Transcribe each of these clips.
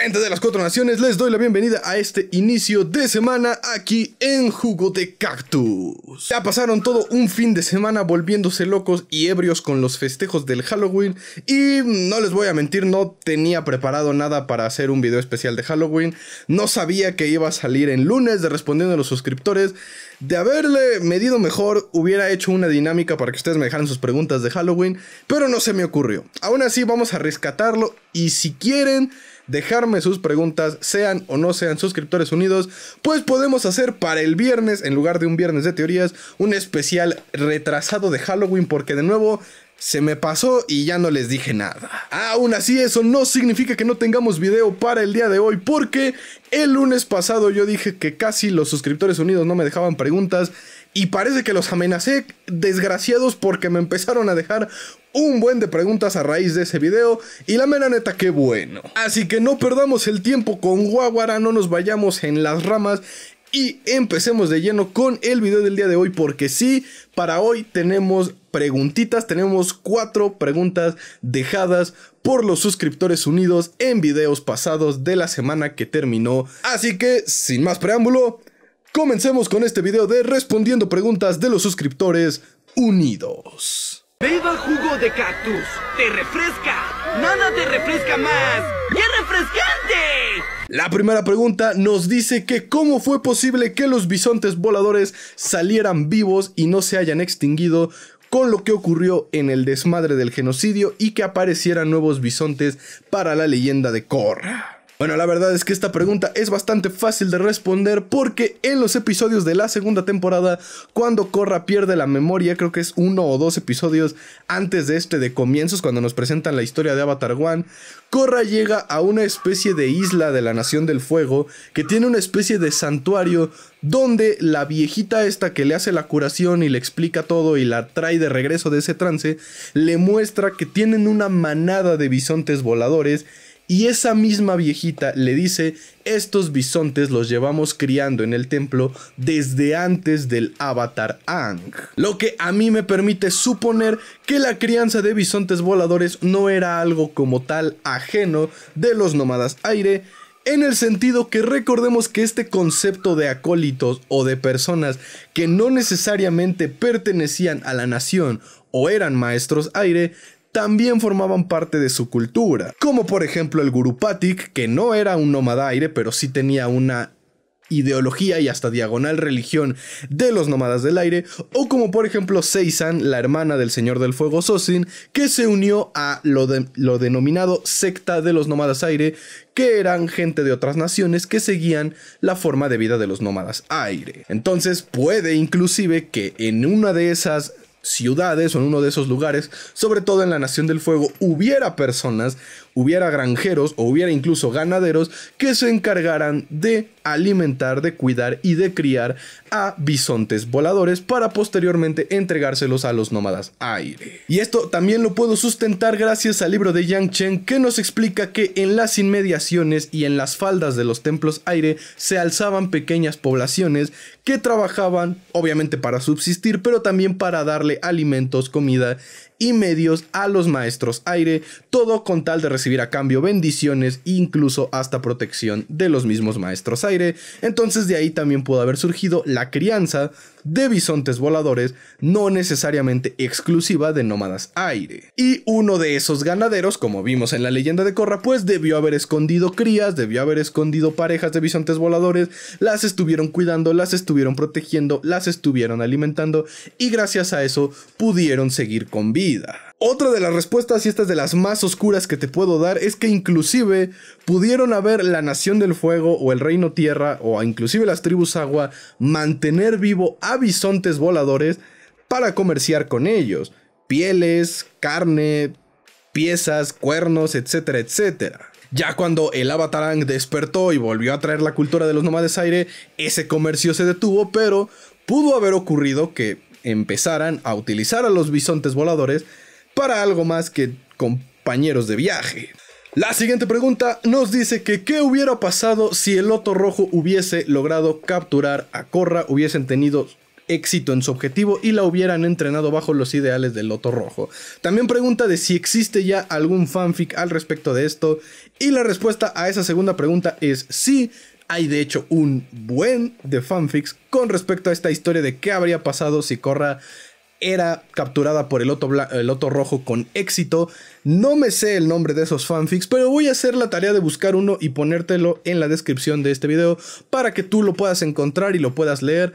Gente de las cuatro naciones, les doy la bienvenida a este inicio de semana aquí en Jugo de Cactus. Ya pasaron todo un fin de semana volviéndose locos y ebrios con los festejos del Halloween y no les voy a mentir, no tenía preparado nada para hacer un video especial de Halloween, no sabía que iba a salir en lunes de respondiendo a los suscriptores, de haberle medido mejor hubiera hecho una dinámica para que ustedes me dejaran sus preguntas de Halloween, pero no se me ocurrió. Aún así vamos a rescatarlo y si quieren dejarme sus preguntas, sean o no sean suscriptores unidos, pues podemos hacer para el viernes, en lugar de un viernes de teorías, un especial retrasado de Halloween, porque de nuevo se me pasó y ya no les dije nada. Aún así, eso no significa que no tengamos video para el día de hoy, porque el lunes pasado yo dije que casi los suscriptores unidos no me dejaban preguntas y parece que los amenacé desgraciados porque me empezaron a dejar un buen de preguntas a raíz de ese video y la mera neta qué bueno. Así que no perdamos el tiempo con Guaguara, no nos vayamos en las ramas y empecemos de lleno con el video del día de hoy porque sí, para hoy tenemos preguntitas. Tenemos cuatro preguntas dejadas por los suscriptores unidos en videos pasados de la semana que terminó. Así que, sin más preámbulo, comencemos con este video de respondiendo preguntas de los suscriptores unidos. Beba jugo de cactus, te refresca, nada te refresca más, ¡Qué refrescante. La primera pregunta nos dice que cómo fue posible que los bisontes voladores salieran vivos y no se hayan extinguido con lo que ocurrió en el desmadre del genocidio y que aparecieran nuevos bisontes para la leyenda de Korra. Bueno, la verdad es que esta pregunta es bastante fácil de responder porque en los episodios de la segunda temporada, cuando Corra pierde la memoria, creo que es uno o dos episodios antes de este de comienzos, cuando nos presentan la historia de Avatar One, Corra llega a una especie de isla de la Nación del Fuego que tiene una especie de santuario donde la viejita esta que le hace la curación y le explica todo y la trae de regreso de ese trance, le muestra que tienen una manada de bisontes voladores y esa misma viejita le dice, estos bisontes los llevamos criando en el templo desde antes del avatar Ang. Lo que a mí me permite suponer que la crianza de bisontes voladores no era algo como tal ajeno de los nómadas aire, en el sentido que recordemos que este concepto de acólitos o de personas que no necesariamente pertenecían a la nación o eran maestros aire, también formaban parte de su cultura, como por ejemplo el Gurupatik, que no era un nómada aire, pero sí tenía una ideología y hasta diagonal religión de los nómadas del aire, o como por ejemplo Seisan, la hermana del Señor del Fuego Sosin, que se unió a lo, de, lo denominado secta de los nómadas aire, que eran gente de otras naciones que seguían la forma de vida de los nómadas aire. Entonces puede inclusive que en una de esas ciudades o en uno de esos lugares, sobre todo en la Nación del Fuego, hubiera personas hubiera granjeros o hubiera incluso ganaderos que se encargaran de alimentar, de cuidar y de criar a bisontes voladores para posteriormente entregárselos a los nómadas aire. Y esto también lo puedo sustentar gracias al libro de Yang Chen que nos explica que en las inmediaciones y en las faldas de los templos aire se alzaban pequeñas poblaciones que trabajaban obviamente para subsistir pero también para darle alimentos, comida y medios a los maestros aire, todo con tal de recibir a cambio bendiciones, incluso hasta protección de los mismos maestros aire. Entonces de ahí también pudo haber surgido la crianza de bisontes voladores, no necesariamente exclusiva de nómadas aire. Y uno de esos ganaderos, como vimos en la leyenda de Corra, pues debió haber escondido crías, debió haber escondido parejas de bisontes voladores, las estuvieron cuidando, las estuvieron protegiendo, las estuvieron alimentando y gracias a eso pudieron seguir con vida. Otra de las respuestas, y esta de las más oscuras que te puedo dar, es que inclusive pudieron haber la Nación del Fuego o el Reino Tierra o inclusive las tribus agua mantener vivo a bisontes voladores para comerciar con ellos. Pieles, carne, piezas, cuernos, etcétera, etcétera. Ya cuando el Avatarang despertó y volvió a traer la cultura de los nómades aire, ese comercio se detuvo, pero pudo haber ocurrido que empezaran a utilizar a los bisontes voladores para algo más que compañeros de viaje. La siguiente pregunta nos dice que qué hubiera pasado si el Loto Rojo hubiese logrado capturar a Corra, hubiesen tenido éxito en su objetivo y la hubieran entrenado bajo los ideales del Loto Rojo. También pregunta de si existe ya algún fanfic al respecto de esto y la respuesta a esa segunda pregunta es sí. Hay de hecho un buen de fanfics con respecto a esta historia de qué habría pasado si Corra era capturada por el otro el Rojo con éxito. No me sé el nombre de esos fanfics, pero voy a hacer la tarea de buscar uno y ponértelo en la descripción de este video para que tú lo puedas encontrar y lo puedas leer.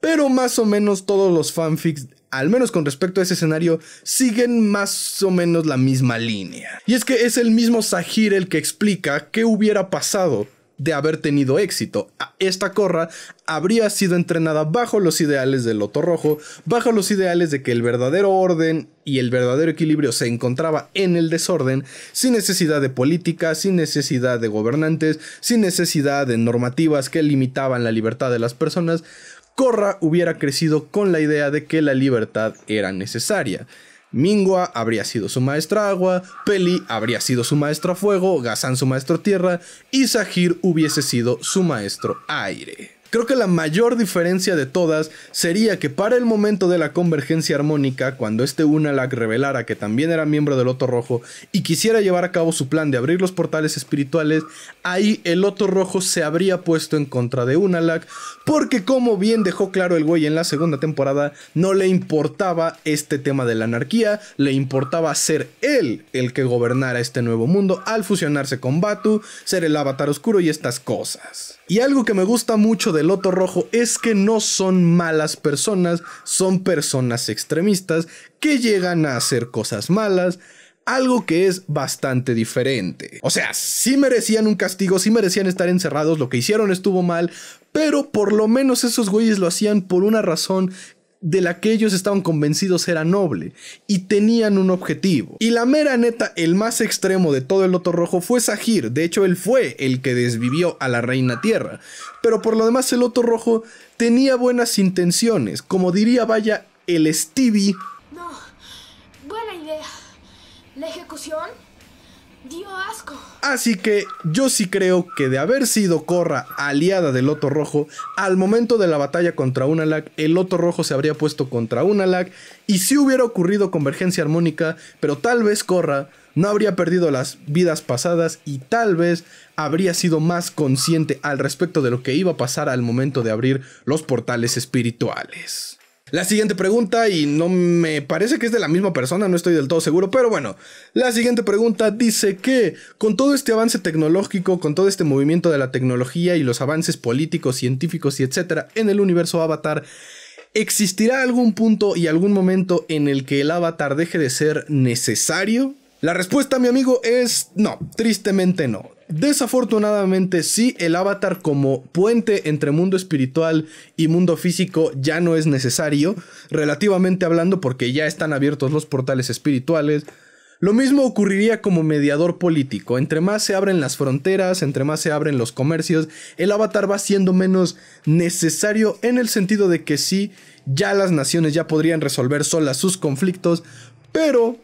Pero más o menos todos los fanfics al menos con respecto a ese escenario, siguen más o menos la misma línea. Y es que es el mismo Sahir el que explica qué hubiera pasado de haber tenido éxito. Esta corra habría sido entrenada bajo los ideales del Loto Rojo, bajo los ideales de que el verdadero orden y el verdadero equilibrio se encontraba en el desorden, sin necesidad de política, sin necesidad de gobernantes, sin necesidad de normativas que limitaban la libertad de las personas. Corra hubiera crecido con la idea de que la libertad era necesaria. Mingua habría sido su maestra agua, Peli habría sido su maestro fuego, Gazan su maestro tierra y Sahir hubiese sido su maestro aire. Creo que la mayor diferencia de todas sería que para el momento de la convergencia armónica, cuando este Unalak revelara que también era miembro del Loto Rojo y quisiera llevar a cabo su plan de abrir los portales espirituales, ahí el Loto Rojo se habría puesto en contra de Unalak, porque como bien dejó claro el güey en la segunda temporada, no le importaba este tema de la anarquía, le importaba ser él el que gobernara este nuevo mundo al fusionarse con Batu, ser el avatar oscuro y estas cosas. Y algo que me gusta mucho del Loto Rojo es que no son malas personas, son personas extremistas que llegan a hacer cosas malas, algo que es bastante diferente. O sea, sí merecían un castigo, sí merecían estar encerrados, lo que hicieron estuvo mal, pero por lo menos esos güeyes lo hacían por una razón de la que ellos estaban convencidos era noble y tenían un objetivo. Y la mera neta, el más extremo de todo el Loto Rojo fue Sahir, de hecho él fue el que desvivió a la Reina Tierra, pero por lo demás el Loto Rojo tenía buenas intenciones, como diría vaya el Stevie. No, buena idea. La ejecución asco. Así que yo sí creo que de haber sido Corra aliada del Loto Rojo, al momento de la batalla contra Unalak, el Loto Rojo se habría puesto contra Unalak y si hubiera ocurrido convergencia armónica, pero tal vez Corra no habría perdido las vidas pasadas y tal vez habría sido más consciente al respecto de lo que iba a pasar al momento de abrir los portales espirituales. La siguiente pregunta, y no me parece que es de la misma persona, no estoy del todo seguro, pero bueno, la siguiente pregunta dice que con todo este avance tecnológico, con todo este movimiento de la tecnología y los avances políticos, científicos y etcétera en el universo Avatar, ¿existirá algún punto y algún momento en el que el Avatar deje de ser necesario? La respuesta, mi amigo, es no, tristemente no. Desafortunadamente, sí, el avatar como puente entre mundo espiritual y mundo físico ya no es necesario, relativamente hablando, porque ya están abiertos los portales espirituales. Lo mismo ocurriría como mediador político. Entre más se abren las fronteras, entre más se abren los comercios, el avatar va siendo menos necesario en el sentido de que sí, ya las naciones ya podrían resolver solas sus conflictos, pero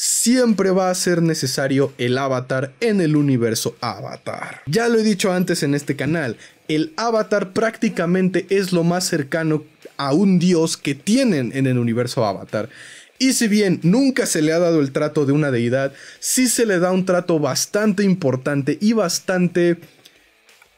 siempre va a ser necesario el avatar en el universo avatar. Ya lo he dicho antes en este canal, el avatar prácticamente es lo más cercano a un dios que tienen en el universo avatar. Y si bien nunca se le ha dado el trato de una deidad, sí se le da un trato bastante importante y bastante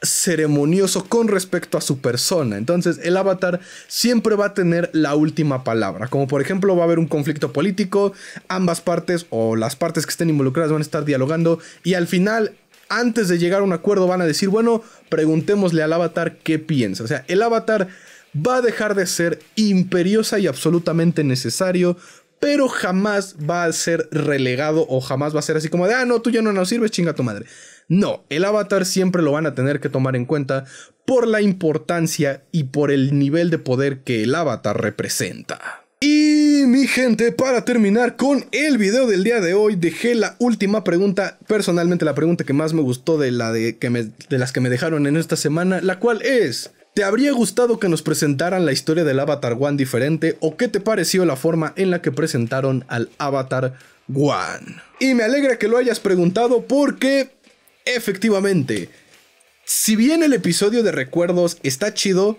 ceremonioso con respecto a su persona. Entonces el avatar siempre va a tener la última palabra. Como por ejemplo va a haber un conflicto político, ambas partes o las partes que estén involucradas van a estar dialogando y al final antes de llegar a un acuerdo van a decir, bueno, preguntémosle al avatar qué piensa. O sea, el avatar va a dejar de ser imperiosa y absolutamente necesario, pero jamás va a ser relegado o jamás va a ser así como de, ah, no, tú ya no nos sirves, chinga tu madre. No, el avatar siempre lo van a tener que tomar en cuenta por la importancia y por el nivel de poder que el avatar representa. Y mi gente, para terminar con el video del día de hoy, dejé la última pregunta, personalmente la pregunta que más me gustó de, la de, que de las que me dejaron en esta semana, la cual es, ¿te habría gustado que nos presentaran la historia del Avatar One diferente o qué te pareció la forma en la que presentaron al Avatar One? Y me alegra que lo hayas preguntado porque Efectivamente. Si bien el episodio de recuerdos está chido,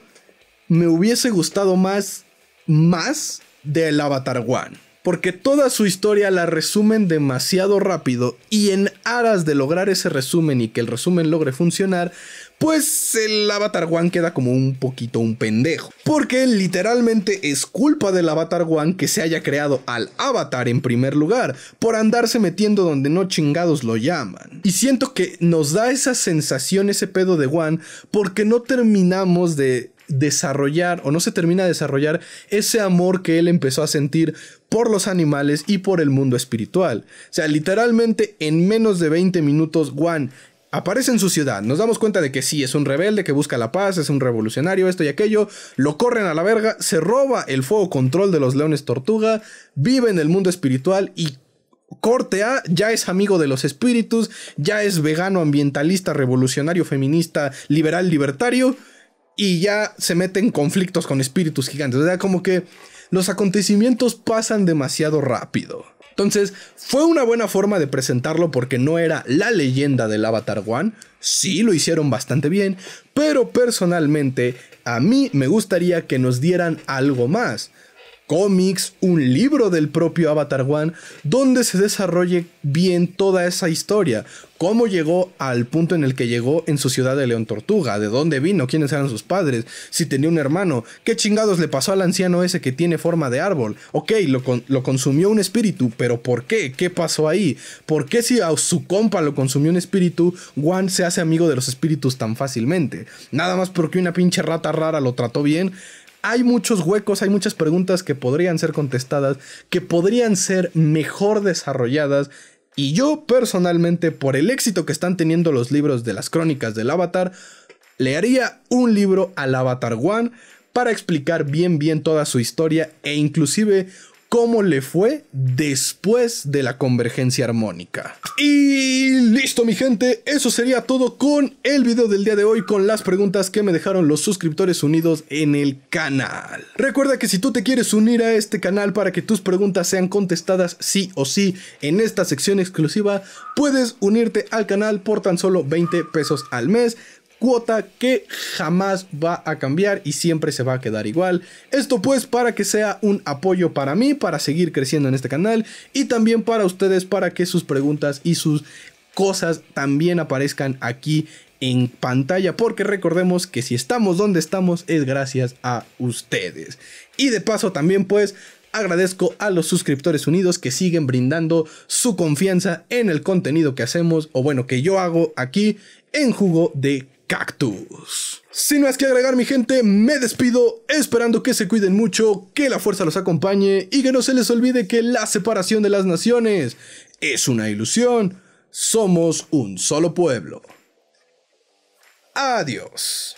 me hubiese gustado más, más del Avatar One porque toda su historia la resumen demasiado rápido y en aras de lograr ese resumen y que el resumen logre funcionar, pues el Avatar One queda como un poquito un pendejo. Porque literalmente es culpa del Avatar One que se haya creado al Avatar en primer lugar, por andarse metiendo donde no chingados lo llaman. Y siento que nos da esa sensación, ese pedo de One, porque no terminamos de desarrollar o no se termina de desarrollar ese amor que él empezó a sentir por los animales y por el mundo espiritual. O sea, literalmente en menos de 20 minutos, Juan aparece en su ciudad. Nos damos cuenta de que sí, es un rebelde que busca la paz, es un revolucionario, esto y aquello. Lo corren a la verga, se roba el fuego control de los leones tortuga, vive en el mundo espiritual y corte A, ya es amigo de los espíritus, ya es vegano, ambientalista, revolucionario, feminista, liberal, libertario y ya se mete en conflictos con espíritus gigantes. O sea, como que los acontecimientos pasan demasiado rápido. Entonces, fue una buena forma de presentarlo porque no era la leyenda del Avatar One. Sí, lo hicieron bastante bien, pero personalmente a mí me gustaría que nos dieran algo más cómics, un libro del propio Avatar One, donde se desarrolle bien toda esa historia, cómo llegó al punto en el que llegó en su ciudad de León Tortuga, de dónde vino, quiénes eran sus padres, si tenía un hermano, qué chingados le pasó al anciano ese que tiene forma de árbol. Ok, lo, consumió un espíritu, pero ¿por qué? ¿Qué pasó ahí? ¿Por qué si a su compa lo consumió un espíritu, One se hace amigo de los espíritus tan fácilmente? Nada más porque una pinche rata rara lo trató bien hay muchos huecos, hay muchas preguntas que podrían ser contestadas, que podrían ser mejor desarrolladas. Y yo personalmente, por el éxito que están teniendo los libros de las crónicas del avatar, le haría un libro al Avatar One para explicar bien bien toda su historia e inclusive cómo le fue después de la convergencia armónica. Y listo mi gente, eso sería todo con el video del día de hoy con las preguntas que me dejaron los suscriptores unidos en el canal. Recuerda que si tú te quieres unir a este canal para que tus preguntas sean contestadas sí o sí en esta sección exclusiva, puedes unirte al canal por tan solo 20 pesos al mes cuota que jamás va a cambiar y siempre se va a quedar igual. Esto pues para que sea un apoyo para mí, para seguir creciendo en este canal y también para ustedes para que sus preguntas y sus cosas también aparezcan aquí en pantalla porque recordemos que si estamos donde estamos es gracias a ustedes. Y de paso también pues agradezco a los suscriptores unidos que siguen brindando su confianza en el contenido que hacemos o bueno que yo hago aquí en jugo de Cactus. no es que agregar mi gente, me despido esperando que se cuiden mucho, que la fuerza los acompañe y que no se les olvide que la separación de las naciones es una ilusión. Somos un solo pueblo. Adiós.